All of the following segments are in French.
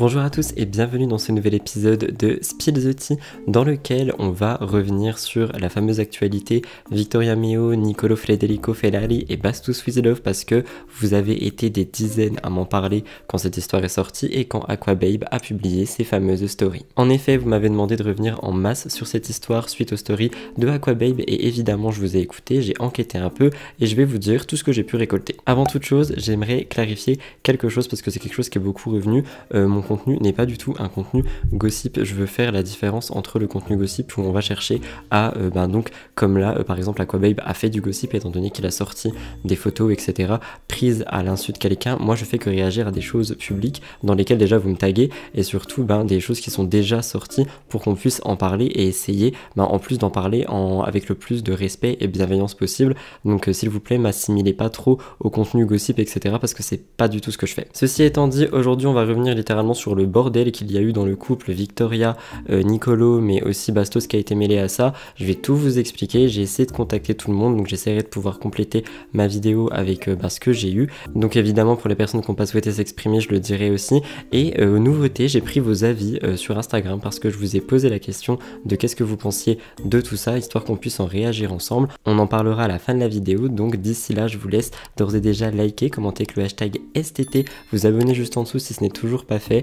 Bonjour à tous et bienvenue dans ce nouvel épisode de Spill the Tea dans lequel on va revenir sur la fameuse actualité Victoria Meo, Niccolo Federico Ferrari et Bastus Love parce que vous avez été des dizaines à m'en parler quand cette histoire est sortie et quand Aquababe a publié ses fameuses stories. En effet, vous m'avez demandé de revenir en masse sur cette histoire suite aux stories de Aquababe et évidemment je vous ai écouté, j'ai enquêté un peu et je vais vous dire tout ce que j'ai pu récolter. Avant toute chose, j'aimerais clarifier quelque chose parce que c'est quelque chose qui est beaucoup revenu. Euh, contenu n'est pas du tout un contenu gossip. Je veux faire la différence entre le contenu gossip où on va chercher à, euh, ben donc, comme là, euh, par exemple, Aquababe a fait du gossip étant donné qu'il a sorti des photos, etc., prises à l'insu de quelqu'un. Moi, je fais que réagir à des choses publiques dans lesquelles déjà vous me taguez et surtout ben, des choses qui sont déjà sorties pour qu'on puisse en parler et essayer, ben, en plus d'en parler en, avec le plus de respect et bienveillance possible. Donc, euh, s'il vous plaît, m'assimilez pas trop au contenu gossip, etc., parce que c'est pas du tout ce que je fais. Ceci étant dit, aujourd'hui, on va revenir littéralement sur le bordel qu'il y a eu dans le couple Victoria, euh, Nicolo, mais aussi Bastos qui a été mêlé à ça. Je vais tout vous expliquer. J'ai essayé de contacter tout le monde, donc j'essaierai de pouvoir compléter ma vidéo avec euh, bah, ce que j'ai eu. Donc évidemment, pour les personnes qui n'ont pas souhaité s'exprimer, je le dirai aussi. Et euh, aux nouveauté, j'ai pris vos avis sur Instagram parce que je vous ai posé la question de qu'est-ce que vous pensiez de tout ça, histoire qu'on puisse en réagir ensemble. On en parlera à la fin de la vidéo, donc d'ici là, je vous laisse d'ores et déjà liker, commenter avec le hashtag STT, vous abonner juste en dessous si ce n'est toujours pas fait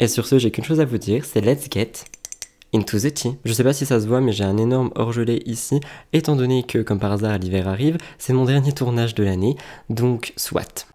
et sur ce, j'ai qu'une chose à vous dire, c'est let's get Into the Tea. Je sais pas si ça se voit, mais j'ai un énorme orgelet ici, étant donné que, comme par hasard, l'hiver arrive, c'est mon dernier tournage de l'année, donc soit.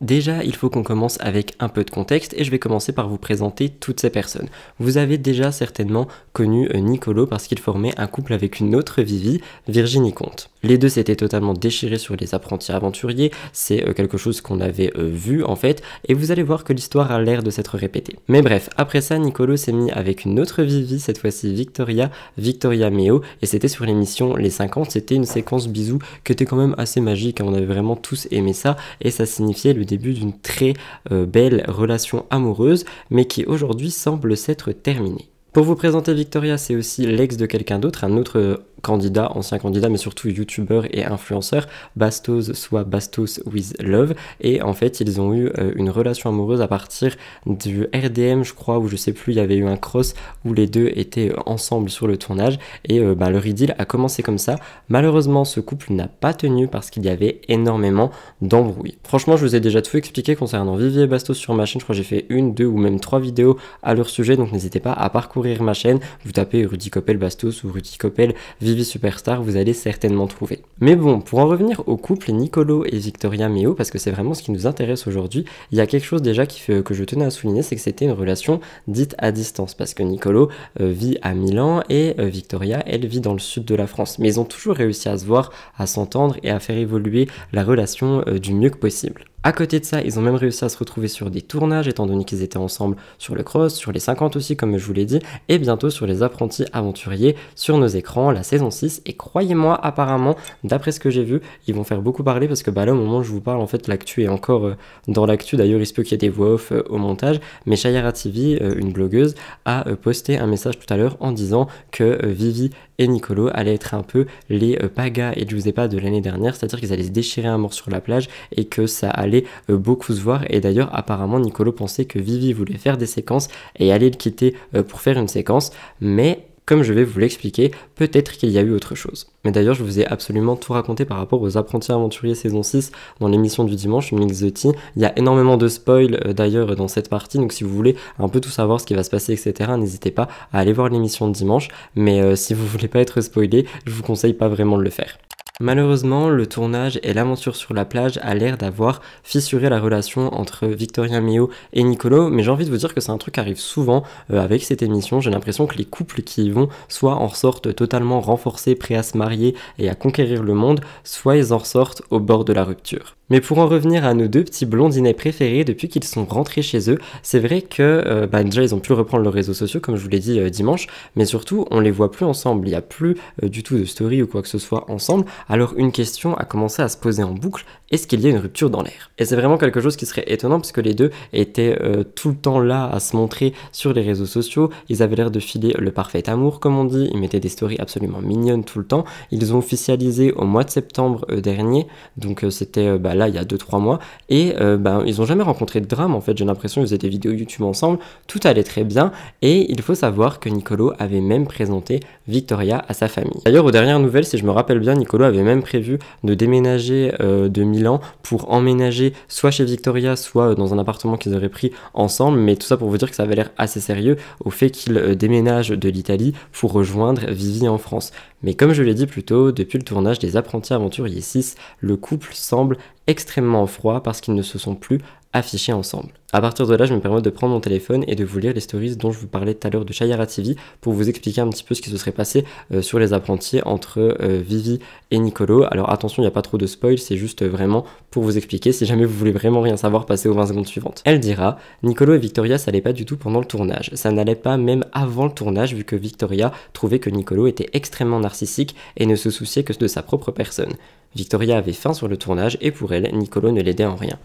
Déjà, il faut qu'on commence avec un peu de contexte et je vais commencer par vous présenter toutes ces personnes. Vous avez déjà certainement connu euh, Nicolo parce qu'il formait un couple avec une autre Vivi, Virginie Comte. Les deux s'étaient totalement déchirés sur les apprentis aventuriers, c'est euh, quelque chose qu'on avait euh, vu en fait, et vous allez voir que l'histoire a l'air de s'être répétée. Mais bref, après ça, Nicolo s'est mis avec une autre Vivi, cette fois-ci Victoria, Victoria Meo, et c'était sur l'émission Les 50, c'était une séquence bisous qui était quand même assez magique, hein. on avait vraiment tous aimé ça, et ça signifiait le début d'une très euh, belle relation amoureuse, mais qui aujourd'hui semble s'être terminée. Pour vous présenter Victoria, c'est aussi l'ex de quelqu'un d'autre, un autre euh, candidat, ancien candidat, mais surtout youtubeur et influenceur, Bastos, soit Bastos with Love. Et en fait, ils ont eu euh, une relation amoureuse à partir du RDM, je crois, ou je sais plus, il y avait eu un cross où les deux étaient euh, ensemble sur le tournage. Et bah, le bah, leur idylle a commencé comme ça. Malheureusement, ce couple n'a pas tenu parce qu'il y avait énormément d'embrouilles. Franchement, je vous ai déjà tout expliqué concernant Vivier et Bastos sur ma chaîne. Je crois que j'ai fait une, deux ou même trois vidéos à leur sujet, donc n'hésitez pas à parcourir ma chaîne, vous tapez Rudy Coppel Bastos ou Rudy Coppel Vivi Superstar, vous allez certainement trouver. Mais bon, pour en revenir au couple Nicolo et Victoria Méo, parce que c'est vraiment ce qui nous intéresse aujourd'hui, il y a quelque chose déjà qui fait, euh, que je tenais à souligner, c'est que c'était une relation dite à distance, parce que Nicolo euh, vit à Milan et euh, Victoria, elle vit dans le sud de la France. Mais ils ont toujours réussi à se voir, à s'entendre et à faire évoluer la relation du mieux que possible. À côté de ça, ils ont même réussi à se retrouver sur des tournages, étant donné qu'ils étaient ensemble sur le cross, sur les 50 aussi, comme je vous l'ai dit, et bientôt sur les apprentis aventuriers sur nos écrans, la saison 6. Et croyez-moi, apparemment, d'après ce que j'ai vu, ils vont faire beaucoup parler parce que bah, là, au moment où je vous parle, en fait, l'actu est encore euh, dans l'actu. D'ailleurs, il se peut qu'il y ait des voix off euh, au montage, mais Shayara TV, euh, une blogueuse, a posté un message tout à l'heure en disant que Vivi et Nicolo allaient être un peu les pagas et je vous ai pas de l'année dernière, c'est-à-dire qu'ils allaient se déchirer un mort sur la plage et que ça allait euh, beaucoup se voir. Et d'ailleurs, apparemment, Nicolo pensait que Vivi voulait faire des séquences et allait le quitter euh, pour faire une séquence. Mais comme je vais vous l'expliquer, peut-être qu'il y a eu autre chose. Mais d'ailleurs, je vous ai absolument tout raconté par rapport aux apprentis aventuriers saison 6 dans l'émission du dimanche, Mix the Il y a énormément de spoils euh, d'ailleurs dans cette partie, donc si vous voulez un peu tout savoir ce qui va se passer, etc., n'hésitez pas à aller voir l'émission de dimanche. Mais si vous voulez pas être spoilé, je vous conseille pas vraiment de le faire. Malheureusement, le tournage et l'aventure sur la plage a l'air d'avoir fissuré la relation entre Victoria Mio et Nicolo, mais j'ai envie de vous dire que c'est un truc qui arrive souvent euh, avec cette émission. J'ai l'impression que les couples qui y vont soit en sortent totalement renforcés, prêts à se marier et à conquérir le monde, soit ils en ressortent au bord de la rupture. Mais pour en revenir à nos deux petits blondinets préférés depuis qu'ils sont rentrés chez eux, c'est vrai que euh, bah, déjà ils ont pu reprendre leurs réseaux sociaux comme je vous l'ai dit euh, dimanche, mais surtout on les voit plus ensemble, il n'y a plus du tout de story ou quoi que ce soit ensemble, alors une question a commencé à se poser en boucle, est-ce qu'il y a une rupture dans l'air Et c'est vraiment quelque chose qui serait étonnant puisque les deux étaient euh, tout le temps là à se montrer sur les réseaux sociaux, ils avaient l'air de filer le parfait amour comme on dit, ils mettaient des stories absolument mignonnes tout le temps, ils ont officialisé au mois de septembre euh, dernier, donc euh, c'était bah, là il y a 2-3 mois, et ben, ils n'ont jamais rencontré de drame en fait, j'ai l'impression qu'ils faisaient des vidéos YouTube ensemble, tout allait très bien, et il faut savoir que Nicolo avait même présenté Victoria à sa famille. D'ailleurs aux dernières nouvelles, si je me rappelle bien, Nicolo avait même prévu de déménager euh, de Milan pour emménager soit chez Victoria, soit euh, dans un appartement qu'ils auraient pris ensemble. Mais tout ça pour vous dire que ça avait l'air assez sérieux au fait qu'ils euh, déménagent de l'Italie pour rejoindre Vivi en France. Mais comme je l'ai dit plus tôt, depuis le tournage des Apprentis Aventuriers 6, le couple semble extrêmement froid parce qu'ils ne se sont plus affichés ensemble. A partir de là, je me permets de prendre mon téléphone et de vous lire les stories dont je vous parlais tout à l'heure de Shayara TV pour vous expliquer un petit peu ce qui se serait passé euh, sur les apprentis entre euh, Vivi et Nicolo. Alors attention, il n'y a pas trop de spoil, c'est juste euh, vraiment pour vous expliquer. Si jamais vous voulez vraiment rien savoir, passez aux 20 secondes suivantes. Elle dira Nicolo et Victoria, ça n'allait pas du tout pendant le tournage. Ça n'allait pas même avant le tournage, vu que Victoria trouvait que Nicolo était extrêmement narcissique et ne se souciait que de sa propre personne. Victoria avait faim sur le tournage et pour elle, Nicolo ne l'aidait en rien.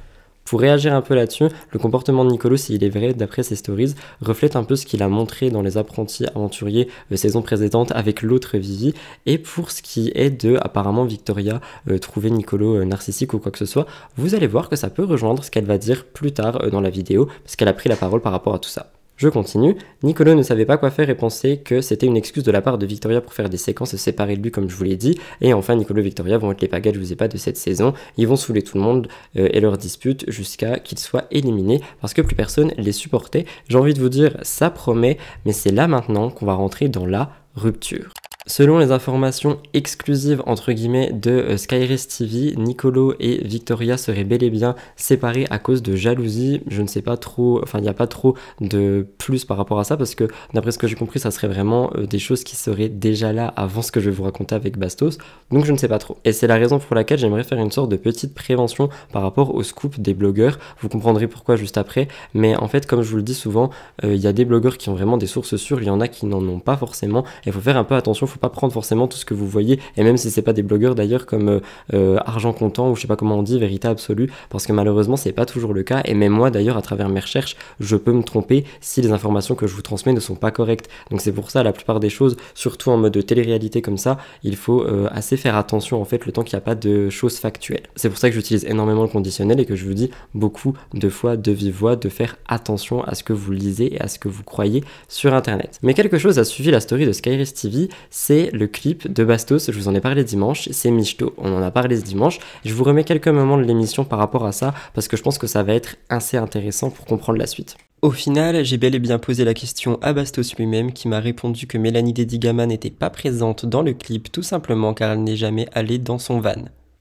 Pour réagir un peu là-dessus, le comportement de Nicolo, s'il est vrai d'après ses stories, reflète un peu ce qu'il a montré dans Les Apprentis Aventuriers euh, saison précédente avec l'autre Vivi. Et pour ce qui est de, apparemment, Victoria euh, trouver Nicolo euh, narcissique ou quoi que ce soit, vous allez voir que ça peut rejoindre ce qu'elle va dire plus tard dans la vidéo, parce qu'elle a pris la parole par rapport à tout ça. Je continue. Nicolo ne savait pas quoi faire et pensait que c'était une excuse de la part de Victoria pour faire des séquences séparées de lui, comme je vous l'ai dit. Et enfin, Nicolo et Victoria vont être les pagailles, je vous ai pas, de cette saison. Ils vont saouler tout le monde euh, et leur dispute jusqu'à qu'ils soient éliminés parce que plus personne les supportait. J'ai envie de vous dire, ça promet, mais c'est là maintenant qu'on va rentrer dans la rupture. Selon les informations exclusives entre guillemets de euh, SkyRest TV, Nicolo et Victoria seraient bel et bien séparés à cause de jalousie. Je ne sais pas trop, enfin il n'y a pas trop de plus par rapport à ça parce que d'après ce que j'ai compris, ça serait vraiment euh, des choses qui seraient déjà là avant ce que je vais vous raconter avec Bastos. Donc je ne sais pas trop. Et c'est la raison pour laquelle j'aimerais faire une sorte de petite prévention par rapport au scoop des blogueurs. Vous comprendrez pourquoi juste après. Mais en fait, comme je vous le dis souvent, euh, il y a des blogueurs qui ont vraiment des sources sûres, il y en a qui n'en ont pas forcément. Il faut faire un peu attention pas prendre forcément tout ce que vous voyez, et même si c'est pas des blogueurs d'ailleurs comme euh, euh, Argent Comptant ou je sais pas comment on dit, Vérité Absolue, parce que malheureusement c'est pas toujours le cas, et même moi d'ailleurs à travers mes recherches, je peux me tromper si les informations que je vous transmets ne sont pas correctes. Donc c'est pour ça la plupart des choses, surtout en mode télé-réalité comme ça, il faut euh, assez faire attention en fait le temps qu'il n'y a pas de choses factuelles. C'est pour ça que j'utilise énormément le conditionnel et que je vous dis beaucoup de fois de vive voix de faire attention à ce que vous lisez et à ce que vous croyez sur internet. Mais quelque chose a suivi la story de Skyris TV, c'est le clip de Bastos. Je vous en ai parlé dimanche, c'est Michto, on en a parlé ce dimanche. Je vous remets quelques moments de l'émission par rapport à ça parce que je pense que ça va être assez intéressant pour comprendre la suite. Au final, j'ai bel et bien posé la question à Bastos lui-même qui m'a répondu que Mélanie Dedigama n'était pas présente dans le clip tout simplement car elle n'est jamais allée dans son van.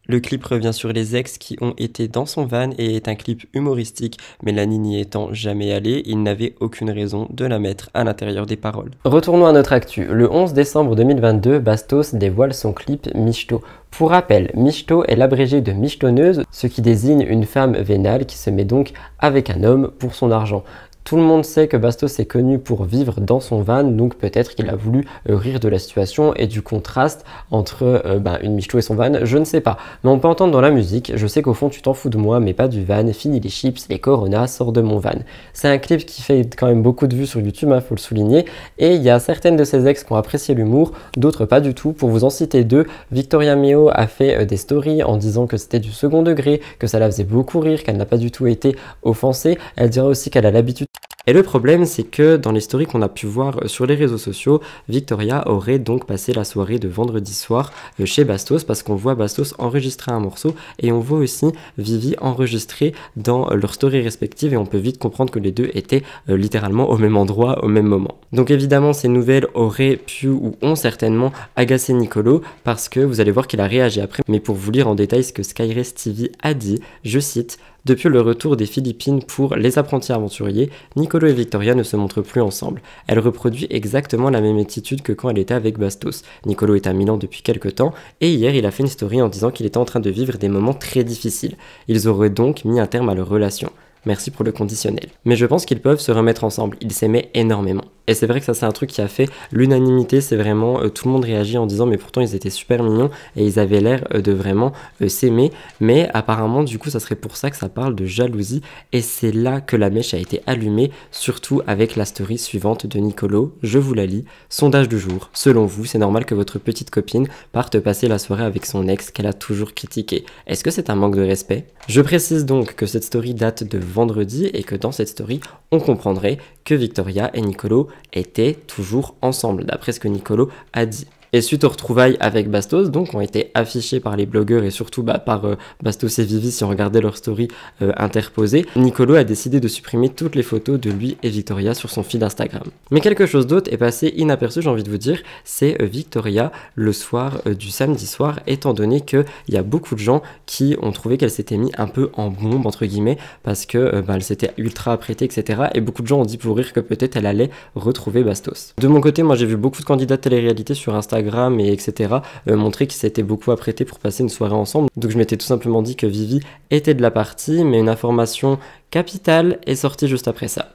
Le clip revient sur les ex qui ont été dans son van et est un clip humoristique. Mélanie n'y étant jamais allée, il n'avait aucune raison de la mettre à l'intérieur des paroles. Retournons à notre actu. Le 11 décembre 2022, Bastos dévoile son clip Michto. Pour rappel, Michto est l'abrégé de michtonneuse, ce qui désigne une femme vénale qui se met donc avec un homme pour son argent. Tout le monde sait que Bastos est connu pour vivre dans son van, donc peut-être qu'il a voulu euh, rire de la situation et du contraste entre euh, ben, une michou et son van, je ne sais pas. Mais on peut entendre dans la musique, je sais qu'au fond tu t'en fous de moi, mais pas du van, fini les chips, les coronas, sors de mon van. C'est un clip qui fait quand même beaucoup de vues sur YouTube, il hein, faut le souligner, et il y a certaines de ses ex qui ont apprécié l'humour, d'autres pas du tout. Pour vous en citer deux, Victoria Mio a fait euh, des stories en disant que c'était du second degré, que ça la faisait beaucoup rire, qu'elle n'a pas du tout été offensée. Elle dirait aussi qu'elle a l'habitude et le problème, c'est que dans stories qu'on a pu voir euh, sur les réseaux sociaux, Victoria aurait donc passé la soirée de vendredi soir euh, chez Bastos parce qu'on voit Bastos enregistrer un morceau et on voit aussi Vivi enregistrer dans euh, leurs stories respectives et on peut vite comprendre que les deux étaient littéralement au même endroit au même moment. Donc évidemment, ces nouvelles auraient pu ou ont certainement agacé Nicolo parce que vous allez voir qu'il a réagi après. Mais pour vous lire en détail ce que Skyrest TV a dit, je cite depuis le retour des Philippines pour Les apprentis aventuriers, Nicolo et Victoria ne se montrent plus ensemble. Elle reproduit exactement la même attitude que quand elle était avec Bastos. Nicolo est à Milan depuis quelques temps et hier il a fait une story en disant qu'il était en train de vivre des moments très difficiles. Ils auraient donc mis un terme à leur relation. Merci pour le conditionnel. Mais je pense qu'ils peuvent se remettre ensemble, ils s'aimaient énormément. Et c'est vrai que ça, c'est un truc qui a fait l'unanimité. C'est vraiment euh, tout le monde réagit en disant, mais pourtant ils étaient super mignons et ils avaient l'air euh, de vraiment euh, s'aimer. Mais apparemment, du coup, ça serait pour ça que ça parle de jalousie. Et c'est là que la mèche a été allumée, surtout avec la story suivante de Nicolo. Je vous la lis. Sondage du jour. Selon vous, c'est normal que votre petite copine parte passer la soirée avec son ex qu'elle a toujours critiqué. Est-ce que c'est un manque de respect Je précise donc que cette story date de vendredi et que dans cette story, on comprendrait que Victoria et Nicolo étaient toujours ensemble, d'après ce que Nicolo a dit. Et suite aux retrouvailles avec Bastos, donc ont été affichées par les blogueurs et surtout bah, par euh, Bastos et Vivi si on regardait leur story euh, interposée, Nicolo a décidé de supprimer toutes les photos de lui et Victoria sur son feed Instagram. Mais quelque chose d'autre est passé inaperçu, j'ai envie de vous dire, c'est euh, Victoria le soir du samedi soir, étant donné qu'il y a beaucoup de gens qui ont trouvé qu'elle s'était mise un peu en bombe, entre guillemets, parce que bah, s'était ultra apprêtée, etc. Et beaucoup de gens ont dit pour rire que peut-être elle allait retrouver Bastos. De mon côté, moi j'ai vu beaucoup de candidats de télé-réalité sur Instagram et etc. Euh, montrer qu'ils s'étaient beaucoup apprêtés pour passer une soirée ensemble. Donc je m'étais tout simplement dit que Vivi était de la partie, mais une information capitale est sortie juste après ça.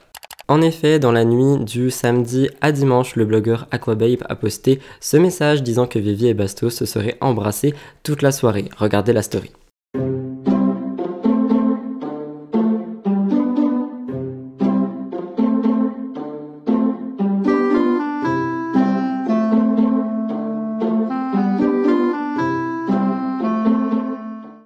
En effet, dans la nuit du samedi à dimanche, le blogueur Aquababe a posté ce message disant que Vivi et Bastos se seraient embrassés toute la soirée. Regardez la story.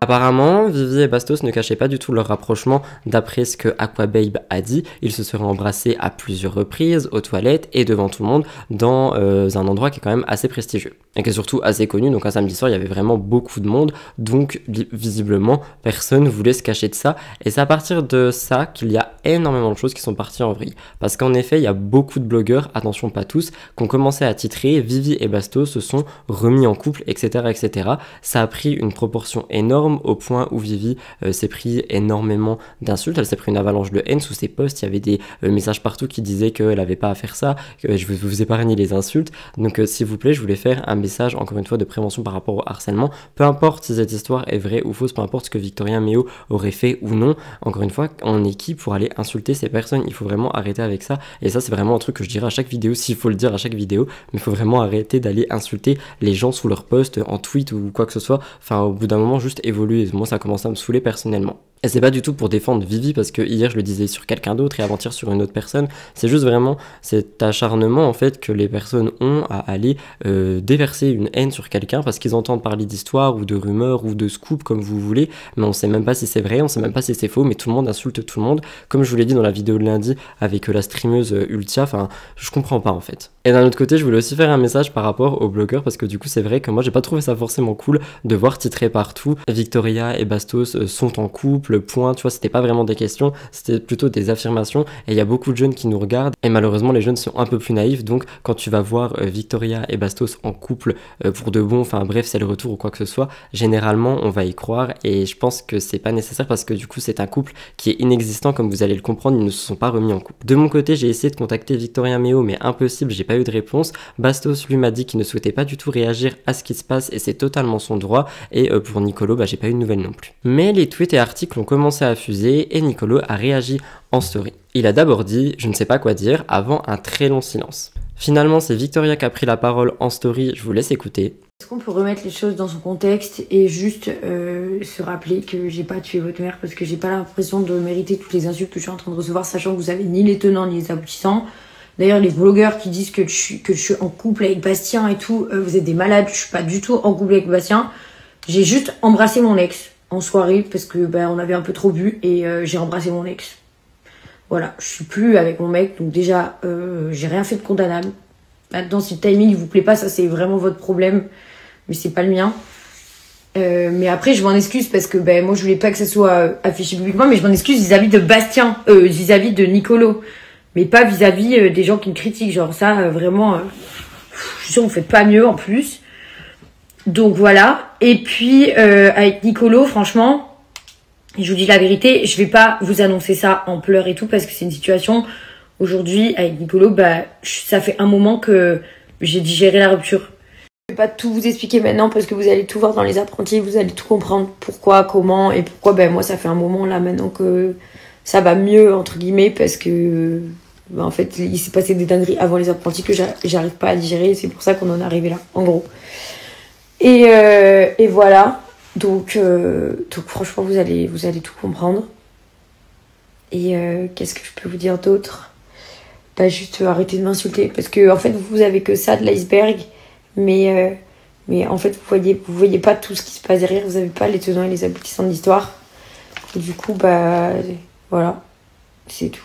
Apparemment, Vivi et Bastos ne cachaient pas du tout leur rapprochement d'après ce que Aquababe a dit. Ils se seraient embrassés à plusieurs reprises, aux toilettes et devant tout le monde, dans euh, un endroit qui est quand même assez prestigieux. Et qui est surtout assez connu, donc un samedi soir, il y avait vraiment beaucoup de monde, donc visiblement, personne voulait se cacher de ça. Et c'est à partir de ça qu'il y a énormément de choses qui sont parties en vrille. Parce qu'en effet, il y a beaucoup de blogueurs, attention pas tous, qui ont commencé à titrer Vivi et Bastos se sont remis en couple, etc. etc. Ça a pris une proportion énorme au point où Vivi euh, s'est pris énormément d'insultes, elle s'est pris une avalanche de haine sous ses posts, il y avait des euh, messages partout qui disaient qu'elle n'avait pas à faire ça, que je vous, vous épargne les insultes. Donc euh, s'il vous plaît, je voulais faire un message encore une fois de prévention par rapport au harcèlement, peu importe si cette histoire est vraie ou fausse, peu importe ce que Victoria Méo aurait fait ou non, encore une fois, on est qui pour aller insulter ces personnes Il faut vraiment arrêter avec ça et ça c'est vraiment un truc que je dirais à chaque vidéo, s'il faut le dire à chaque vidéo, mais il faut vraiment arrêter d'aller insulter les gens sous leur post, en tweet ou quoi que ce soit, enfin au bout d'un moment juste évoluer moi, ça commence à me saouler personnellement. Et c'est pas du tout pour défendre Vivi parce que hier je le disais sur quelqu'un d'autre et avant-hier sur une autre personne. C'est juste vraiment cet acharnement en fait que les personnes ont à aller euh, déverser une haine sur quelqu'un parce qu'ils entendent parler d'histoire ou de rumeurs ou de scoops comme vous voulez, mais on sait même pas si c'est vrai, on sait même pas si c'est faux, mais tout le monde insulte tout le monde. Comme je vous l'ai dit dans la vidéo de lundi avec euh, la streameuse euh, Ultia, enfin je comprends pas en fait. Et d'un autre côté, je voulais aussi faire un message par rapport aux blogueurs parce que du coup c'est vrai que moi j'ai pas trouvé ça forcément cool de voir titrer partout Victoria et Bastos sont en couple point, tu vois, c'était pas vraiment des questions, c'était plutôt des affirmations. Et il y a beaucoup de jeunes qui nous regardent. Et malheureusement, les jeunes sont un peu plus naïfs. Donc, quand tu vas voir euh, Victoria et Bastos en couple euh, pour de bon, enfin bref, c'est le retour ou quoi que ce soit, généralement, on va y croire. Et je pense que c'est pas nécessaire parce que du coup, c'est un couple qui est inexistant, comme vous allez le comprendre. Ils ne se sont pas remis en couple. De mon côté, j'ai essayé de contacter Victoria Méo, mais impossible, j'ai pas eu de réponse. Bastos, lui, m'a dit qu'il ne souhaitait pas du tout réagir à ce qui se passe et c'est totalement son droit. Et euh, pour Nicolo, bah, j'ai pas eu de nouvelles non plus. Mais les tweets et articles ont commencé à fuser et Nicolo a réagi en story. Il a d'abord dit Je ne sais pas quoi dire avant un très long silence. Finalement, c'est Victoria qui a pris la parole en story, je vous laisse écouter. Est-ce qu'on peut remettre les choses dans son contexte et juste euh, se rappeler que j'ai pas tué votre mère parce que j'ai pas l'impression de mériter toutes les insultes que je suis en train de recevoir, sachant que vous avez ni les tenants ni les aboutissants. D'ailleurs, les blogueurs qui disent que je, que je suis en couple avec Bastien et tout, euh, vous êtes des malades, je suis pas du tout en couple avec Bastien. J'ai juste embrassé mon ex soirée parce que ben, on avait un peu trop bu et euh, j'ai embrassé mon ex. Voilà, je suis plus avec mon mec, donc déjà euh, j'ai rien fait de condamnable. Maintenant, si le timing vous plaît pas, ça c'est vraiment votre problème, mais c'est pas le mien. Euh, mais après, je m'en excuse parce que ben moi je voulais pas que ça soit affiché publiquement, mais je m'en excuse vis-à-vis de Bastien, vis-à-vis de Nicolo, mais pas vis-à-vis des gens qui me critiquent. Genre ça, vraiment, je suis sûre vous faites pas mieux en plus. Donc voilà. Et puis euh, avec Nicolo, franchement, je vous dis la vérité, je vais pas vous annoncer ça en pleurs et tout parce que c'est une situation aujourd'hui avec Nicolo, bah ça fait un moment que j'ai digéré la rupture. Je vais pas tout vous expliquer maintenant parce que vous allez tout voir dans les apprentis, vous allez tout comprendre pourquoi, comment et pourquoi. Ben moi ça fait un moment là maintenant que ça va mieux entre guillemets parce que ben, en fait il s'est passé des dingueries avant les apprentis que j'arrive pas à digérer et c'est pour ça qu'on en est arrivé là en gros. Euh, et, voilà. Euh, donc, franchement, vous allez, vous allez tout comprendre. Et euh, qu'est-ce que je peux vous dire d'autre Bah juste arrêtez de m'insulter. Parce que en fait, vous avez que ça de l'iceberg. Mais, mais en fait, vous voyez, vous voyez pas tout ce qui se passe derrière. Vous avez pas les tenants et les aboutissants de l'histoire. du coup, bah voilà. C'est tout.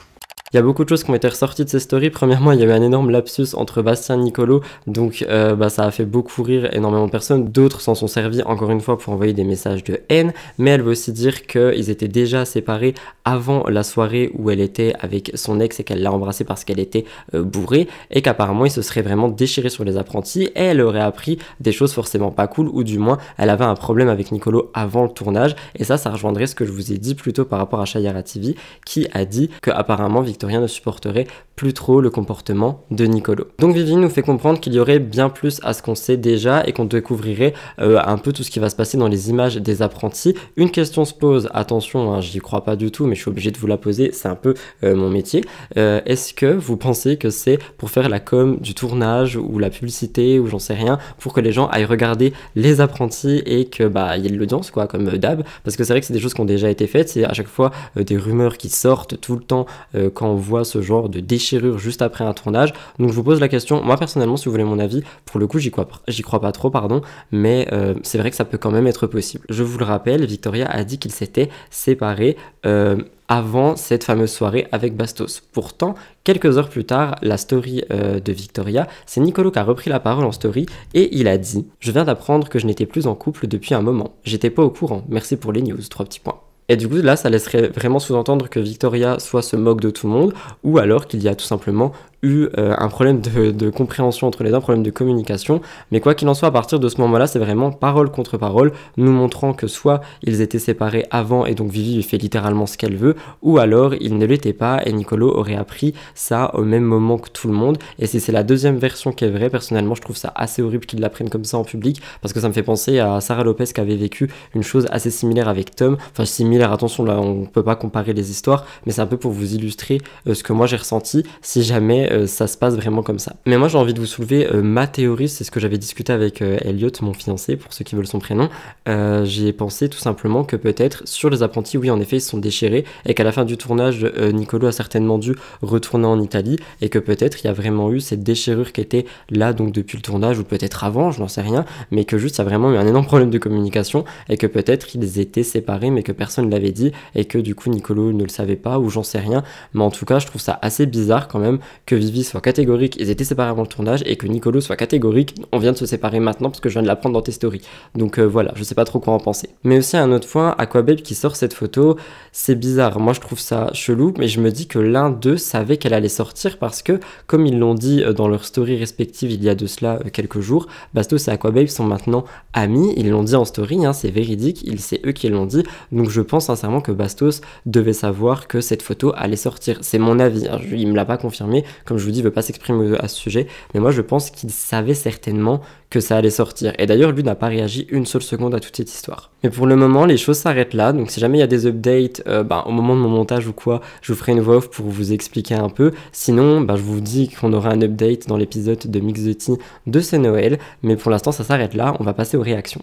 Il y a beaucoup de choses qui ont été ressorties de ces stories. Premièrement, il y avait un énorme lapsus entre Bastien et Nicolo, donc euh, bah, ça a fait beaucoup rire énormément de personnes. D'autres s'en sont servis encore une fois pour envoyer des messages de haine, mais elle veut aussi dire qu'ils étaient déjà séparés avant la soirée où elle était avec son ex et qu'elle l'a embrassé parce qu'elle était euh, bourrée et qu'apparemment ils se seraient vraiment déchirés sur les apprentis et elle aurait appris des choses forcément pas cool ou du moins elle avait un problème avec Nicolo avant le tournage et ça, ça rejoindrait ce que je vous ai dit plus tôt par rapport à Shayara TV qui a dit que Victor rien ne supporterait plus trop le comportement de Nicolo. Donc Vivi nous fait comprendre qu'il y aurait bien plus à ce qu'on sait déjà et qu'on découvrirait euh, un peu tout ce qui va se passer dans les images des apprentis. Une question se pose, attention, hein, j'y crois pas du tout, mais je suis obligé de vous la poser, c'est un peu euh, mon métier. Euh, est-ce que vous pensez que c'est pour faire la com du tournage ou la publicité ou j'en sais rien, pour que les gens aillent regarder les apprentis et que bah il y ait l'audience quoi, comme d'hab, parce que c'est vrai que c'est des choses qui ont déjà été faites, c'est à chaque fois des rumeurs qui sortent tout le temps quand on voit ce genre de déchets juste après un tournage. Donc je vous pose la question, moi personnellement, si vous voulez mon avis, pour le coup, j'y crois, crois pas trop, pardon, mais euh, c'est vrai que ça peut quand même être possible. Je vous le rappelle, Victoria a dit qu'ils s'étaient séparés. Euh, avant cette fameuse soirée avec Bastos. Pourtant, quelques heures plus tard, la story euh, de Victoria, c'est Nicolo qui a repris la parole en story et il a dit Je viens d'apprendre que je n'étais plus en couple depuis un moment. J'étais pas au courant. Merci pour les news. Trois petits points. Et du coup, là, ça laisserait vraiment sous-entendre que Victoria soit se moque de tout le monde, ou alors qu'il y a tout simplement eu euh, un problème de, compréhension entre les deux, un problème de communication. Mais quoi qu'il en soit, à partir de ce moment-là, c'est vraiment parole contre parole, nous montrant que soit ils étaient séparés avant et donc Vivi lui fait littéralement ce qu'elle veut, ou alors ils ne l'étaient pas et Nicolo aurait appris ça au même moment que tout le monde. Et si c'est la deuxième version qui est vraie, personnellement, je trouve ça assez horrible qu'ils l'apprennent comme ça en public, parce que ça me fait penser à Sarah Lopez qui avait vécu une chose assez similaire avec Tom. Enfin, similaire, attention, là, on peut pas comparer les histoires, mais c'est un peu pour vous illustrer euh, ce que moi j'ai ressenti si jamais euh, ça se passe vraiment comme ça. Mais moi j'ai envie de vous soulever euh, ma théorie, c'est ce que j'avais discuté avec euh, Elliot, mon fiancé, pour ceux qui veulent son prénom. j'ai pensé tout simplement que peut-être sur les apprentis, oui en effet ils se sont déchirés et qu'à la fin du tournage, Nicolo a certainement dû retourner en Italie et que peut-être il y a vraiment eu cette déchirure qui était là donc depuis le tournage ou peut-être avant, je n'en sais rien, mais que juste ça a vraiment eu un énorme problème de communication et que peut-être ils étaient séparés mais que personne ne l'avait dit et que du coup Nicolo ne le savait pas ou j'en sais rien, mais en tout cas je trouve ça assez bizarre quand même que Vivi soit catégorique, ils étaient séparés avant le tournage, et que Nicolo soit catégorique, on vient de se séparer maintenant parce que je viens de l'apprendre dans tes stories. Donc euh, voilà, je sais pas trop quoi en penser. Mais aussi un autre point, Aquababe qui sort cette photo, c'est bizarre. Moi je trouve ça chelou, mais je me dis que l'un d'eux savait qu'elle allait sortir parce que, comme ils l'ont dit euh, dans leurs story respectives il y a de cela euh, quelques jours, Bastos et Aquababe sont maintenant amis. Ils l'ont dit en story, hein, c'est véridique, c'est eux qui l'ont dit. Donc je pense sincèrement que Bastos devait savoir que cette photo allait sortir. C'est mon avis, hein, il me l'a pas confirmé comme je vous dis, veut pas s'exprimer à ce sujet, mais moi je pense qu'il savait certainement que ça allait sortir. Et d'ailleurs, lui n'a pas réagi une seule seconde à toute cette histoire. Mais pour le moment, les choses s'arrêtent là. Donc si jamais il y a des updates euh, ben, au moment de mon montage ou quoi, je vous ferai une voix off pour vous expliquer un peu. Sinon, ben, je vous dis qu'on aura un update dans l'épisode de Mix the de ce Noël. Mais pour l'instant, ça s'arrête là. On va passer aux réactions.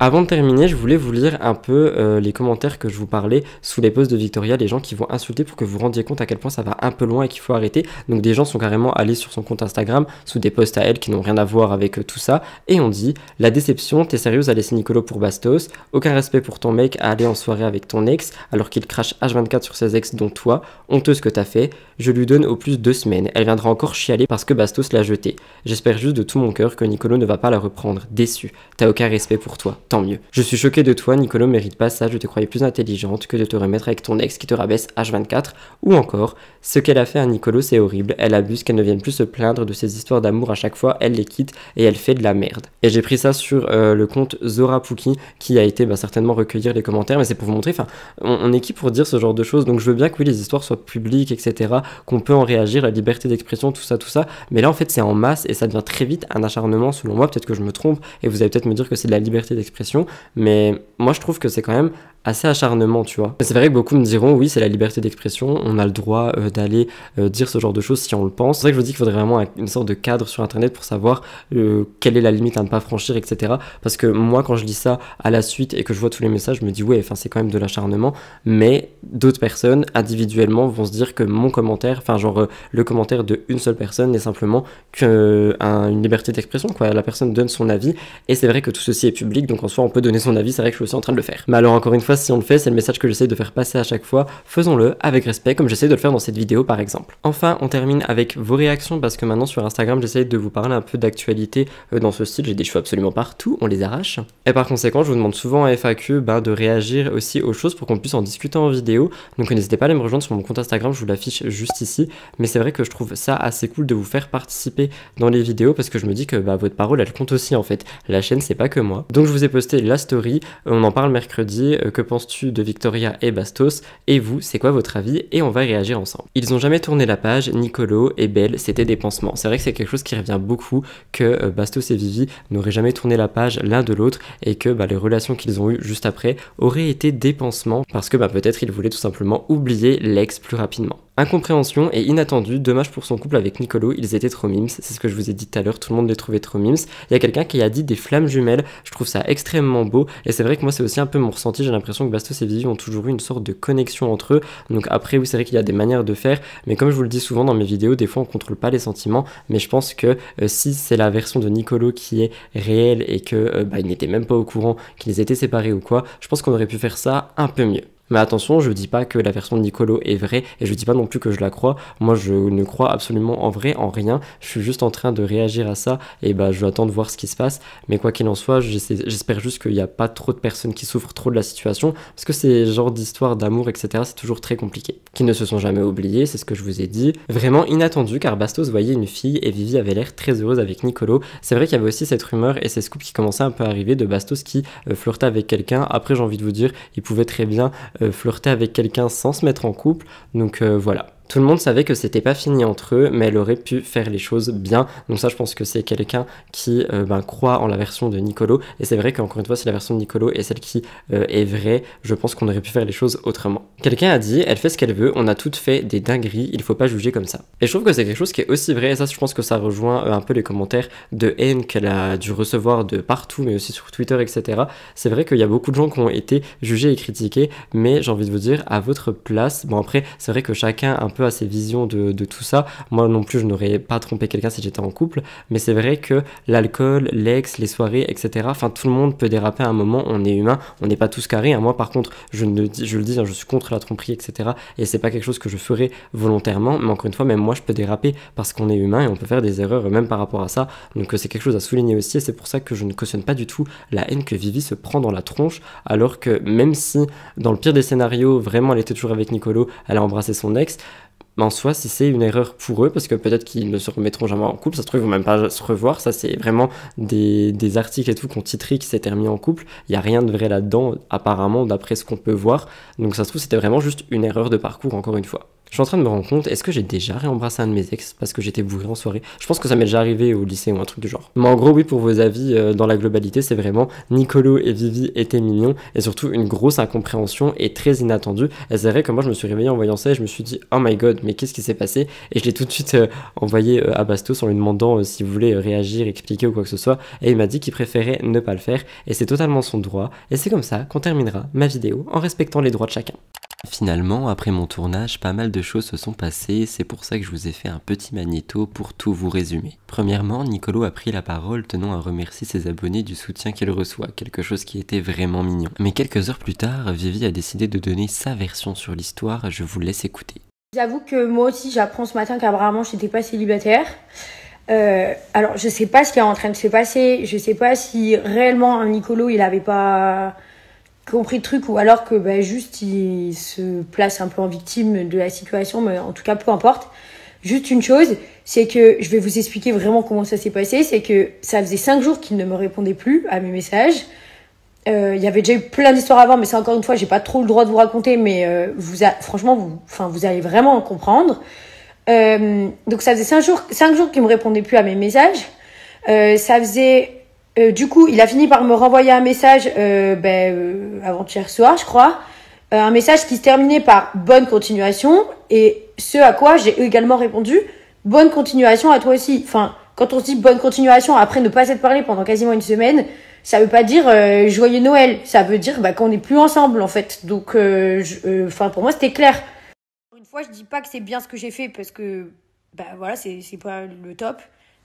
Avant de terminer, je voulais vous lire un peu euh, les commentaires que je vous parlais sous les posts de Victoria, les gens qui vont insulter pour que vous vous rendiez compte à quel point ça va un peu loin et qu'il faut arrêter. Donc des gens sont carrément allés sur son compte Instagram sous des posts à elle qui n'ont rien à voir avec euh, tout ça et on dit La déception, t'es sérieuse à laisser Nicolo pour Bastos, aucun respect pour ton mec à aller en soirée avec ton ex alors qu'il crache H24 sur ses ex dont toi, honteuse que t'as fait, je lui donne au plus deux semaines, elle viendra encore chialer parce que Bastos l'a jeté. J'espère juste de tout mon cœur que Nicolo ne va pas la reprendre, déçu, t'as aucun respect pour toi, tant mieux. Je suis choqué de toi, Nicolo mérite pas ça, je te croyais plus intelligente que de te remettre avec ton ex qui te rabaisse H24, ou encore, ce qu'elle a fait à Nicolo c'est horrible, elle abuse qu'elle ne vienne plus se plaindre de ses histoires d'amour à chaque fois, elle les quitte et elle fait de la merde. Et j'ai pris ça sur euh, le compte Zora Puki qui a été bah, certainement recueillir les commentaires, mais c'est pour vous montrer, enfin, on, est qui pour dire ce genre de choses, donc je veux bien que oui, les histoires soient publiques, etc., qu'on peut en réagir, la liberté d'expression, tout ça, tout ça, mais là en fait c'est en masse et ça devient très vite un acharnement selon moi, peut-être que je me trompe et vous allez peut-être me dire que c'est de la liberté d'expression, mais moi je trouve que c'est quand même assez acharnement, tu vois. C'est vrai que beaucoup me diront, oui, c'est la liberté d'expression, on a le droit euh, d'aller euh, dire ce genre de choses si on le pense. C'est vrai que je vous dis qu'il faudrait vraiment une sorte de cadre sur Internet pour savoir quel est la limite à ne pas franchir, etc. Parce que moi, quand je lis ça à la suite et que je vois tous les messages, je me dis, ouais, enfin, c'est quand même de l'acharnement. Mais d'autres personnes, individuellement, vont se dire que mon commentaire, enfin, genre, euh, le commentaire de une seule personne n'est simplement qu'une liberté d'expression, quoi. La personne donne son avis. Et c'est vrai que tout ceci est public, donc en soi, on peut donner son avis. C'est vrai que je suis aussi en train de le faire. Mais alors, encore une fois, si on le fait, c'est le message que j'essaie de faire passer à chaque fois. Faisons-le avec respect, comme j'essaie de le faire dans cette vidéo, par exemple. Enfin, on termine avec vos réactions parce que maintenant, sur Instagram, j'essaie de vous parler un peu d'actualité euh, dans ce style, j'ai des cheveux absolument partout, on les arrache. Et par conséquent, je vous demande souvent à FAQ ben, de réagir aussi aux choses pour qu'on puisse en discuter en vidéo. Donc n'hésitez pas à me rejoindre sur mon compte Instagram, je vous l'affiche juste ici. Mais c'est vrai que je trouve ça assez cool de vous faire participer dans les vidéos parce que je me dis que bah, votre parole, elle compte aussi en fait. La chaîne, c'est pas que moi. Donc je vous ai posté la story, on en parle mercredi. Euh, que penses-tu de Victoria et Bastos Et vous, c'est quoi votre avis Et on va réagir ensemble. Ils ont jamais tourné la page, Nicolo et Belle, c'était des pansements. C'est vrai que c'est quelque chose qui revient beaucoup que euh, Bastos et n'auraient jamais tourné la page l'un de l'autre et que bah, les relations qu'ils ont eues juste après auraient été des pansements parce que bah, peut-être ils voulaient tout simplement oublier l'ex plus rapidement. Incompréhension et inattendu, dommage pour son couple avec Nicolo, ils étaient trop mimes, c'est ce que je vous ai dit tout à l'heure, tout le monde les trouvait trop mimes. Il y a quelqu'un qui a dit des flammes jumelles, je trouve ça extrêmement beau, et c'est vrai que moi c'est aussi un peu mon ressenti, j'ai l'impression que Bastos et Vivi ont toujours eu une sorte de connexion entre eux, donc après oui c'est vrai qu'il y a des manières de faire, mais comme je vous le dis souvent dans mes vidéos, des fois on contrôle pas les sentiments, mais je pense que euh, si c'est la version de Nicolo qui est réelle et que euh, bah, il n'était même pas au courant qu'ils étaient séparés ou quoi, je pense qu'on aurait pu faire ça un peu mieux. Mais attention, je dis pas que la version de Nicolo est vraie et je dis pas non plus que je la crois. Moi, je ne crois absolument en vrai, en rien. Je suis juste en train de réagir à ça et bah, je vais attendre voir ce qui se passe. Mais quoi qu'il en soit, j'espère juste qu'il n'y a pas trop de personnes qui souffrent trop de la situation parce que ces genres d'histoires d'amour, etc., c'est toujours très compliqué. Qui ne se sont jamais oubliés, c'est ce que je vous ai dit. Vraiment inattendu car Bastos voyait une fille et Vivi avait l'air très heureuse avec Nicolo. C'est vrai qu'il y avait aussi cette rumeur et ces scoops qui commençaient un peu à arriver de Bastos qui euh, flirtait avec quelqu'un. Après, j'ai envie de vous dire, il pouvait très bien euh, flirter avec quelqu'un sans se mettre en couple. Donc euh, voilà. Tout le monde savait que c'était pas fini entre eux, mais elle aurait pu faire les choses bien. Donc ça, je pense que c'est quelqu'un qui euh, ben, croit en la version de Nicolo. Et c'est vrai qu'encore une fois, si la version de Nicolo est celle qui euh, est vraie, je pense qu'on aurait pu faire les choses autrement. Quelqu'un a dit, elle fait ce qu'elle veut, on a toutes fait des dingueries, il faut pas juger comme ça. Et je trouve que c'est quelque chose qui est aussi vrai, et ça, je pense que ça rejoint euh, un peu les commentaires de haine qu'elle a dû recevoir de partout, mais aussi sur Twitter, etc. C'est vrai qu'il y a beaucoup de gens qui ont été jugés et critiqués, mais j'ai envie de vous dire, à votre place, bon après, c'est vrai que chacun un peu à ses visions de, tout ça. Moi non plus, je n'aurais pas trompé quelqu'un si j'étais en couple, mais c'est vrai que l'alcool, l'ex, les soirées, etc., enfin tout le monde peut déraper à un moment, on est humain, on n'est pas tous carrés. Hein. Moi par contre, je, ne, je le dis, hein, je suis contre la tromperie, etc., et c'est pas quelque chose que je ferais volontairement, mais encore une fois, même moi je peux déraper parce qu'on est humain et on peut faire des erreurs même par rapport à ça, donc euh, c'est quelque chose à souligner aussi, et c'est pour ça que je ne cautionne pas du tout la haine que Vivi se prend dans la tronche, alors que même si dans le pire des scénarios, vraiment elle était toujours avec Nicolo, elle a embrassé son ex, mais en soi, si c'est une erreur pour eux, parce que peut-être qu'ils ne se remettront jamais en couple, ça se trouve, ils vont même pas se revoir. Ça, c'est vraiment des, articles et tout qu'on titré qui s'est terminé en couple. Il n'y a rien de vrai là-dedans, apparemment, d'après ce qu'on peut voir. Donc, ça se trouve, c'était vraiment juste une erreur de parcours, encore une fois. Je suis en train de me rendre compte, est-ce que j'ai déjà réembrassé un de mes ex parce que j'étais bourré en soirée Je pense que ça m'est déjà arrivé au lycée ou un truc du genre. Mais en gros, oui, pour vos avis, euh, dans la globalité, c'est vraiment Nicolo et Vivi étaient mignons et surtout une grosse incompréhension et très inattendue. Et c'est vrai que moi, je me suis réveillé en voyant ça et je me suis dit, oh my god, mais qu'est-ce qui s'est passé Et je l'ai tout de suite euh, envoyé euh, à Bastos en lui demandant s'il voulait réagir, expliquer ou quoi que ce soit. Et il m'a dit qu'il préférait ne pas le faire et c'est totalement son droit. Et c'est comme ça qu'on terminera ma vidéo en respectant les droits de chacun. Finalement, après mon tournage, pas mal de choses se sont passées, c'est pour ça que je vous ai fait un petit magnéto pour tout vous résumer. Premièrement, Nicolo a pris la parole tenant à remercier ses abonnés du soutien qu'il reçoit, quelque chose qui était vraiment mignon. Mais quelques heures plus tard, Vivi a décidé de donner sa version sur l'histoire, je vous laisse écouter. J'avoue que moi aussi j'apprends ce matin qu'apparemment je n'étais pas célibataire. Euh, alors je sais pas ce qui est en train de se passer, je sais pas si réellement un Nicolo il avait pas compris le truc ou alors que bah, juste il se place un peu en victime de la situation, mais en tout cas peu importe. Juste une chose, c'est que je vais vous expliquer vraiment comment ça s'est passé, c'est que ça faisait cinq jours qu'il ne me répondait plus à mes messages. Euh, il y avait déjà eu plein d'histoires avant, mais c'est encore une fois, j'ai pas trop le droit de vous raconter, mais euh, vous a, franchement, vous, enfin, vous allez vraiment comprendre. Euh, donc ça faisait cinq jours, cinq jours qu'il me répondait plus à mes messages. ça faisait euh, du coup, il a fini par me renvoyer un message euh, ben, euh, avant-hier soir, je crois. Euh, un message qui se terminait par bonne continuation. Et ce à quoi j'ai également répondu bonne continuation à toi aussi. Enfin, quand on se dit bonne continuation après ne pas être parlé pendant quasiment une semaine, ça veut pas dire joyeux Noël. Ça veut dire bah, qu'on n'est plus ensemble en fait. Donc, enfin, pour moi, c'était clair. Une fois, je dis pas que c'est bien ce que j'ai fait parce que, bah voilà, c'est pas le top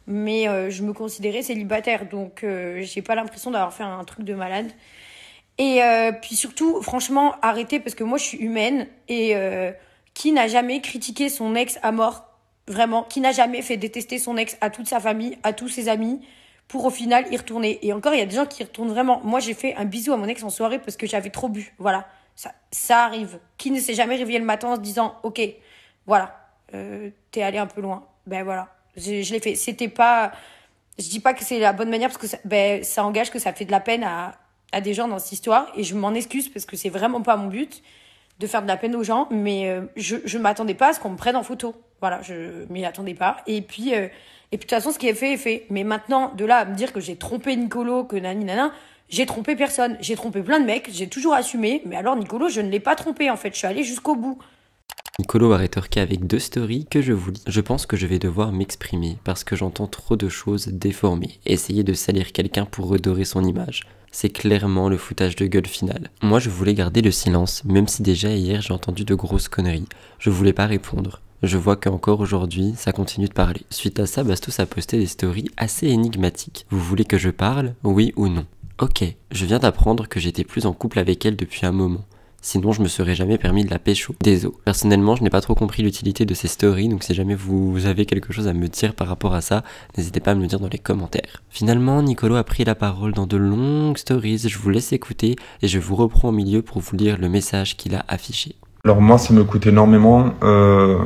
mais euh, je me considérais célibataire, donc euh, j'ai pas l'impression d'avoir fait un truc de malade. Et euh, puis surtout, franchement, arrêtez parce que moi je suis humaine et qui n'a jamais critiqué son ex à mort, vraiment, qui n'a jamais fait détester son ex à toute sa famille, à tous ses amis, pour au final y retourner. Et encore, il y a des gens qui y retournent vraiment. Moi j'ai fait un bisou à mon ex en soirée parce que j'avais trop bu, voilà. Ça, ça arrive. Qui ne s'est jamais réveillé le matin en se disant, ok, voilà, t'es allé un peu loin. Ben voilà. Je, l'ai fait. C'était pas. Je dis pas que c'est la bonne manière parce que ça, ben, ça engage que ça fait de la peine à, à des gens dans cette histoire et je m'en excuse parce que c'est vraiment pas mon but de faire de la peine aux gens, mais euh, je je m'attendais pas à ce qu'on me prenne en photo. Voilà, je m'y attendais pas. Et puis euh, et puis de toute façon, ce qui est fait est fait. Mais maintenant, de là à me dire que j'ai trompé Nicolo, que nani nana, j'ai trompé personne. J'ai trompé plein de mecs. J'ai toujours assumé. Mais alors Nicolo, je ne l'ai pas trompé en fait. Je suis allée jusqu'au bout. Nicolo a rétorqué avec deux stories que je vous lis. Je pense que je vais devoir m'exprimer parce que j'entends trop de choses déformées. Essayer de salir quelqu'un pour redorer son image. C'est clairement le foutage de gueule final. Moi je voulais garder le silence, même si déjà hier j'ai entendu de grosses conneries. Je voulais pas répondre. Je vois qu'encore aujourd'hui, ça continue de parler. Suite à ça, Bastos a posté des stories assez énigmatiques. Vous voulez que je parle Oui ou non Ok, je viens d'apprendre que j'étais plus en couple avec elle depuis un moment sinon je me serais jamais permis de la pécho des eaux. Personnellement, je n'ai pas trop compris l'utilité de ces stories, donc si jamais vous avez quelque chose à me dire par rapport à ça, n'hésitez pas à me le dire dans les commentaires. Finalement, Nicolo a pris la parole dans de longues stories, je vous laisse écouter et je vous reprends au milieu pour vous lire le message qu'il a affiché. Alors moi, ça me coûte énormément euh,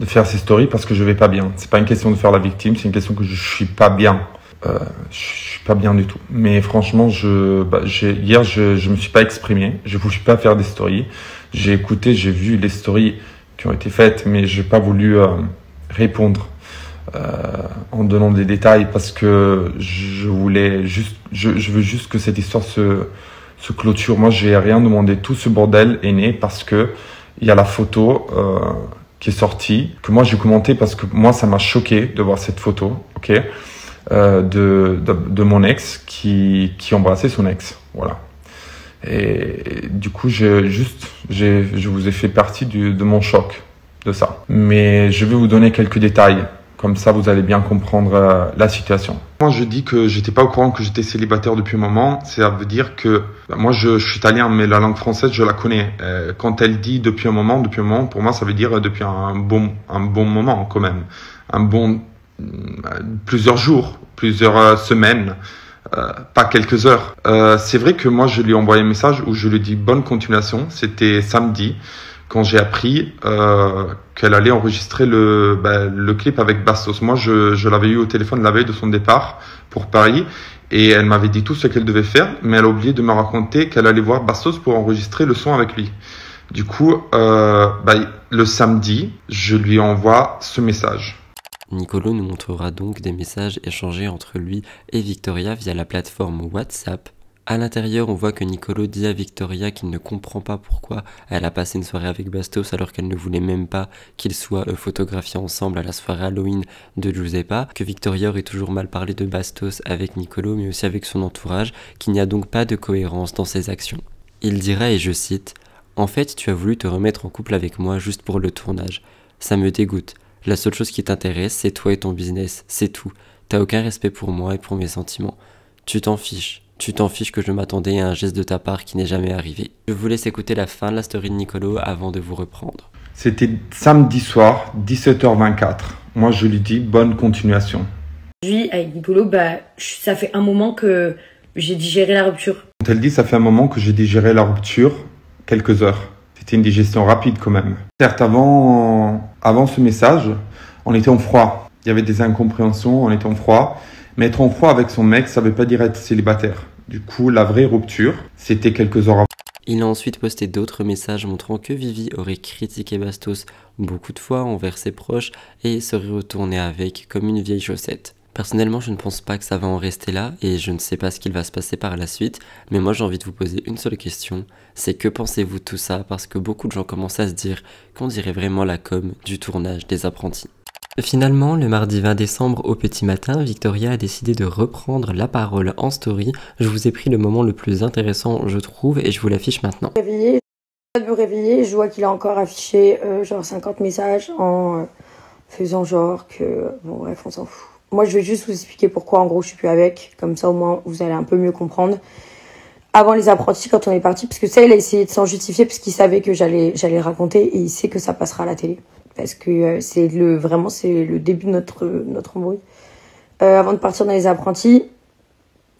de faire ces stories parce que je vais pas bien. C'est pas une question de faire la victime, c'est une question que je suis pas bien euh, je suis pas bien du tout. Mais franchement, je, bah, hier, je, je me suis pas exprimé. Je voulais pas faire des stories. J'ai écouté, j'ai vu les stories qui ont été faites, mais j'ai pas voulu euh, répondre euh, en donnant des détails parce que je voulais juste, je, je veux juste que cette histoire se, se clôture. Moi, j'ai rien demandé. Tout ce bordel est né parce que il y a la photo. Euh, qui est sortie, que moi j'ai commenté parce que moi ça m'a choqué de voir cette photo, ok euh, de, de, mon ex qui, qui embrassait son ex. Voilà. Et, du coup, je, juste, je vous ai fait partie de mon choc de ça. Mais je vais vous donner quelques détails. Comme ça, vous allez bien comprendre euh, la situation. Moi, je dis que j'étais pas au courant que j'étais célibataire depuis un moment. Ça veut dire que bah, moi, je, suis italien, mais la langue française, je la connais. Euh, quand elle dit depuis un moment, depuis un moment, pour moi, ça veut dire depuis un bon, un bon moment quand même, un bon Mm, plusieurs jours, plusieurs euh, semaines, euh, pas quelques heures. Euh, c'est vrai que moi, je lui ai envoyé un message où je lui ai dit bonne continuation. C'était samedi, quand j'ai appris euh, qu'elle allait enregistrer le, ben, le clip avec Bastos. Moi, je, je l'avais eu au téléphone la veille de son départ pour Paris. Et elle m'avait dit tout ce qu'elle devait faire, mais elle a oublié de me raconter qu'elle allait voir Bastos pour enregistrer le son avec lui. Du coup, euh, ben, le samedi, je lui envoie ce message. Nicolo nous montrera donc des messages échangés entre lui et Victoria via la plateforme WhatsApp. À l'intérieur, on voit que Nicolo dit à Victoria qu'il ne comprend pas pourquoi elle a passé une soirée avec Bastos alors qu'elle ne voulait même pas qu'ils soient euh, photographiés ensemble à la soirée Halloween de Giuseppa, que Victoria aurait toujours mal parlé de Bastos avec Nicolo mais aussi avec son entourage, qu'il n'y a donc pas de cohérence dans ses actions. Il dira, et je cite, En fait, tu as voulu te remettre en couple avec moi juste pour le tournage. Ça me dégoûte. La seule chose qui t'intéresse, c'est toi et ton business, c'est tout. T'as aucun respect pour moi et pour mes sentiments. Tu t'en fiches. Tu t'en fiches que je m'attendais à un geste de ta part qui n'est jamais arrivé. Je vous laisse écouter la fin de la story de Nicolo avant de vous reprendre. C'était samedi soir, 17h24. Moi, je lui dis bonne continuation. Aujourd'hui, avec Nicolo, bah, ça fait un moment que j'ai digéré la rupture. Quand elle dit ça fait un moment que j'ai digéré la rupture, quelques heures. C'était une digestion rapide quand même. Certes, avant, avant ce message, on était en froid. Il y avait des incompréhensions, on était en froid. Mais être en froid avec son mec, ça veut pas dire être célibataire. Du coup, la vraie rupture, c'était quelques heures avant. Il a ensuite posté d'autres messages montrant que Vivi aurait critiqué Bastos beaucoup de fois envers ses proches et serait retourné avec comme une vieille chaussette. Personnellement, je ne pense pas que ça va en rester là et je ne sais pas ce qu'il va se passer par la suite, mais moi j'ai envie de vous poser une seule question, c'est que pensez-vous de tout ça Parce que beaucoup de gens commencent à se dire qu'on dirait vraiment la com du tournage des apprentis. Finalement, le mardi 20 décembre au petit matin, Victoria a décidé de reprendre la parole en story. Je vous ai pris le moment le plus intéressant, je trouve, et je vous l'affiche maintenant. Réveillé, je réveiller, je vois qu'il a encore affiché euh, genre 50 messages en euh, faisant genre que bon bref, on s'en fout. Moi, je vais juste vous expliquer pourquoi, en gros, je suis plus avec. Comme ça, au moins, vous allez un peu mieux comprendre. Avant les apprentis, quand on est parti, parce que ça, il a essayé de s'en justifier parce qu'il savait que j'allais, j'allais raconter et il sait que ça passera à la télé. Parce que euh, c'est le, vraiment, c'est le début de notre, notre embrouille. Euh, avant de partir dans les apprentis,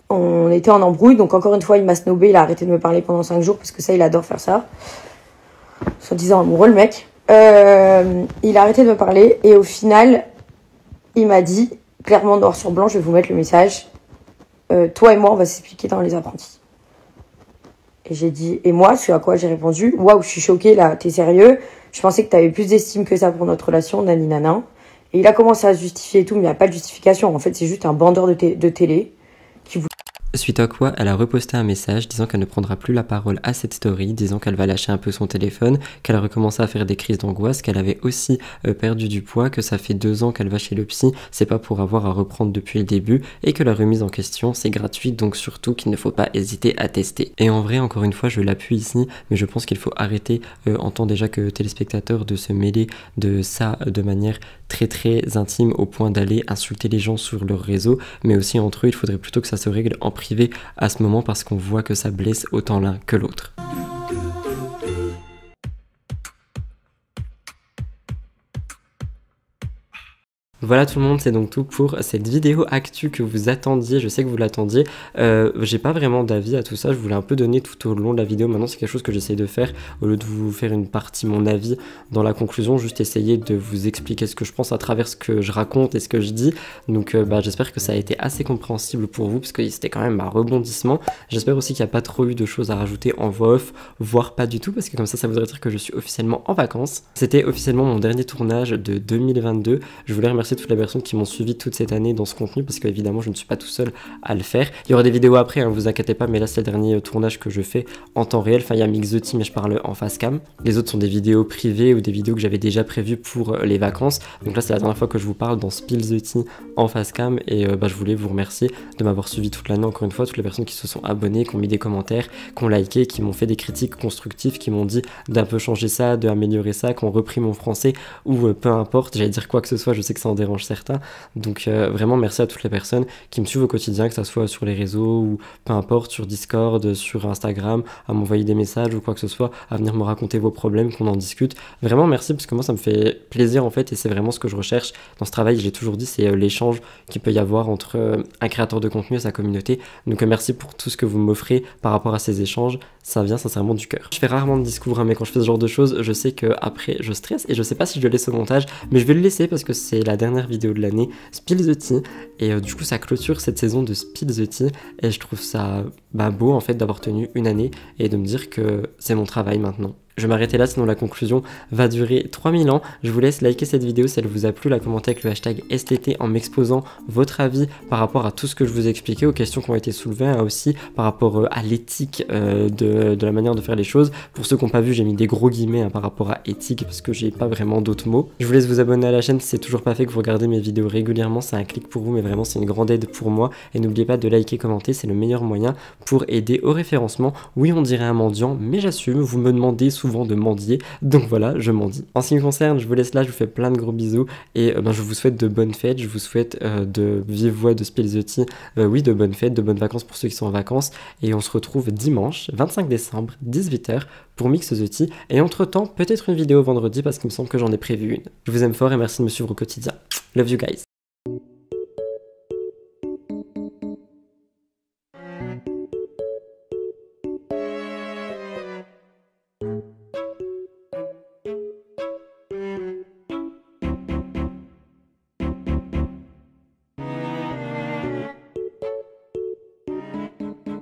on était en embrouille. Donc, encore une fois, il m'a snobé. Il a arrêté de me parler pendant 5 jours parce que ça, il adore faire ça. Soit disant amoureux, le mec. Euh, il a arrêté de me parler et au final, il m'a dit clairement noir sur blanc, je vais vous mettre le message. Euh, toi et moi, on va s'expliquer dans les apprentis. Et j'ai dit, et moi, ce à quoi j'ai répondu, waouh, je suis choquée là, t'es sérieux Je pensais que t'avais plus d'estime que ça pour notre relation, nani Et il a commencé à justifier et tout, mais il n'y a pas de justification. En fait, c'est juste un bandeur de télé Suite à quoi, elle a reposté un message disant qu'elle ne prendra plus la parole à cette story, disant qu'elle va lâcher un peu son téléphone, qu'elle a recommencé à faire des crises d'angoisse, qu'elle avait aussi euh, perdu du poids, que ça fait deux ans qu'elle va chez le psy, c'est pas pour avoir à reprendre depuis le début, et que la remise en question, c'est gratuit, donc surtout qu'il ne faut pas hésiter à tester. Et en vrai, encore une fois, je l'appuie ici, mais je pense qu'il faut arrêter, euh, en tant déjà que téléspectateur, de se mêler de ça euh, de manière très très intime au point d'aller insulter les gens sur leur réseau, mais aussi entre eux, il faudrait plutôt que ça se règle en privé à ce moment parce qu'on voit que ça blesse autant l'un que l'autre. Voilà tout le monde, c'est donc tout pour cette vidéo actu que vous attendiez, je sais que vous l'attendiez, euh, j'ai pas vraiment d'avis à tout ça, je voulais un peu donner tout au long de la vidéo, maintenant c'est quelque chose que j'essaye de faire, au lieu de vous faire une partie mon avis dans la conclusion, juste essayer de vous expliquer ce que je pense à travers ce que je raconte et ce que je dis, donc euh, bah, j'espère que ça a été assez compréhensible pour vous, parce que c'était quand même un rebondissement, j'espère aussi qu'il n'y a pas trop eu de choses à rajouter en voix off, voire pas du tout, parce que comme ça, ça voudrait dire que je suis officiellement en vacances, c'était officiellement mon dernier tournage de 2022, je voulais remercier toutes les personnes qui m'ont suivi toute cette année dans ce contenu parce qu'évidemment je ne suis pas tout seul à le faire. Il y aura des vidéos après, hein, vous inquiétez pas, mais là c'est le dernier euh, tournage que je fais en temps réel. Enfin, il y a Mix the Team et je parle en face cam. Les autres sont des vidéos privées ou des vidéos que j'avais déjà prévues pour euh, les vacances. Donc là c'est la dernière fois que je vous parle dans Spill the Tea en face cam et euh, bah, je voulais vous remercier de m'avoir suivi toute l'année encore une fois, toutes les personnes qui se sont abonnées, qui ont mis des commentaires, qui ont liké, qui m'ont fait des critiques constructives, qui m'ont dit d'un peu changer ça, d'améliorer ça, qui ont repris mon français ou peu importe, j'allais dire quoi que ce soit, je sais que c'est en dérange certains. Donc euh, vraiment, merci à toutes les personnes qui me suivent au quotidien, que ce soit sur les réseaux ou peu importe, sur Discord, sur Instagram, à m'envoyer des messages ou quoi que ce soit, à venir me raconter vos problèmes, qu'on en discute. Vraiment, merci parce que moi, ça me fait plaisir en fait et c'est vraiment ce que je recherche dans ce travail. J'ai toujours dit, c'est euh, l'échange qu'il peut y avoir entre euh, un créateur de contenu et sa communauté. Donc merci pour tout ce que vous m'offrez par rapport à ces échanges. Ça vient sincèrement du cœur. Je fais rarement de discours, hein, mais quand je fais ce genre de choses, je sais que après je stresse et je sais pas si je laisse au montage, mais je vais le laisser parce que c'est la dernière vidéo de l'année, Spill the Tea. Et euh, du coup, ça clôture cette saison de Spill the Tea. Et je trouve ça bah, beau en fait d'avoir tenu une année et de me dire que c'est mon travail maintenant. Je vais là, sinon la conclusion va durer 3000 ans. Je vous laisse liker cette vidéo si elle vous a plu, la commenter avec le hashtag STT en m'exposant votre avis par rapport à tout ce que je vous ai expliqué, aux questions qui ont été soulevées, hein, aussi par rapport euh, à l'éthique euh, de, la manière de faire les choses. Pour ceux qui n'ont pas vu, j'ai mis des gros guillemets hein, par rapport à éthique parce que j'ai pas vraiment d'autres mots. Je vous laisse vous abonner à la chaîne si c'est toujours pas fait, que vous regardez mes vidéos régulièrement, c'est un clic pour vous, mais vraiment c'est une grande aide pour moi. Et n'oubliez pas de liker, commenter, c'est le meilleur moyen pour aider au référencement. Oui, on dirait un mendiant, mais j'assume, vous me demandez souvent de mendier. Donc voilà, je mendie. En ce qui me concerne, je vous laisse là, je vous fais plein de gros bisous et euh, ben, je vous souhaite de bonnes fêtes, je vous souhaite euh, de vive voix de Spilzotti, euh, oui, de bonnes fêtes, de bonnes vacances pour ceux qui sont en vacances et on se retrouve dimanche 25 décembre 18h pour Mix the et entre temps peut-être une vidéo vendredi parce qu'il me semble que j'en ai prévu une. Je vous aime fort et merci de me suivre au quotidien. Love you guys.